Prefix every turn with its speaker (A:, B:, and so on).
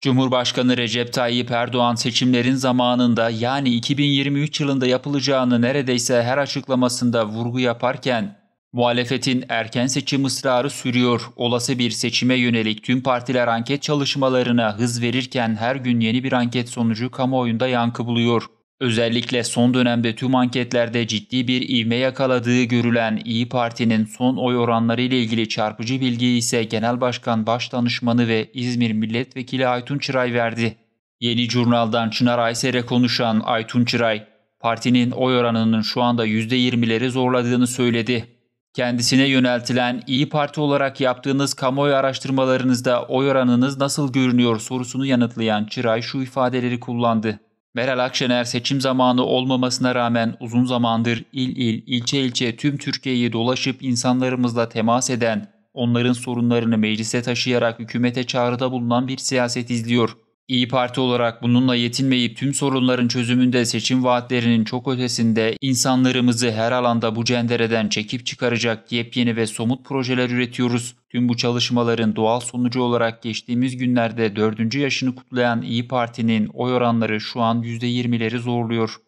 A: Cumhurbaşkanı Recep Tayyip Erdoğan seçimlerin zamanında yani 2023 yılında yapılacağını neredeyse her açıklamasında vurgu yaparken muhalefetin erken seçim ısrarı sürüyor. Olası bir seçime yönelik tüm partiler anket çalışmalarına hız verirken her gün yeni bir anket sonucu kamuoyunda yankı buluyor. Özellikle son dönemde tüm anketlerde ciddi bir ivme yakaladığı görülen İyi Parti'nin son oy oranları ile ilgili çarpıcı bilgiyi ise Genel Başkan Başdanışmanı ve İzmir Milletvekili Aytun Çıray verdi. Yeni Jurnal'dan Çınar Ayser'e konuşan Aytun Çıray, partinin oy oranının şu anda %20'leri zorladığını söyledi. Kendisine yöneltilen İyi Parti olarak yaptığınız kamuoyu araştırmalarınızda oy oranınız nasıl görünüyor sorusunu yanıtlayan Çıray şu ifadeleri kullandı. Meral Akşener seçim zamanı olmamasına rağmen uzun zamandır il il, ilçe ilçe tüm Türkiye'yi dolaşıp insanlarımızla temas eden, onların sorunlarını meclise taşıyarak hükümete çağrıda bulunan bir siyaset izliyor. İyi Parti olarak bununla yetinmeyip tüm sorunların çözümünde seçim vaatlerinin çok ötesinde insanlarımızı her alanda bu cendereden çekip çıkaracak yepyeni ve somut projeler üretiyoruz. Tüm bu çalışmaların doğal sonucu olarak geçtiğimiz günlerde 4. yaşını kutlayan İyi Parti'nin oy oranları şu an %20'leri zorluyor.